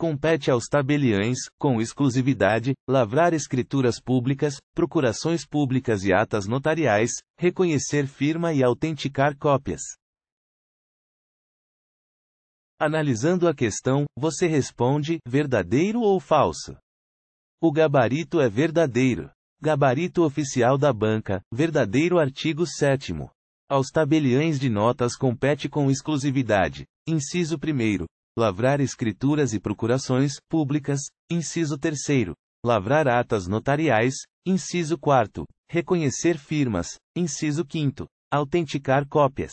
Compete aos tabeliães, com exclusividade, lavrar escrituras públicas, procurações públicas e atas notariais, reconhecer firma e autenticar cópias. Analisando a questão, você responde: verdadeiro ou falso? O gabarito é verdadeiro. Gabarito oficial da banca, verdadeiro artigo 7. Aos tabeliães de notas compete com exclusividade. Inciso 1. Lavrar escrituras e procurações públicas, inciso 3. Lavrar atas notariais, inciso 4. Reconhecer firmas, inciso 5. Autenticar cópias,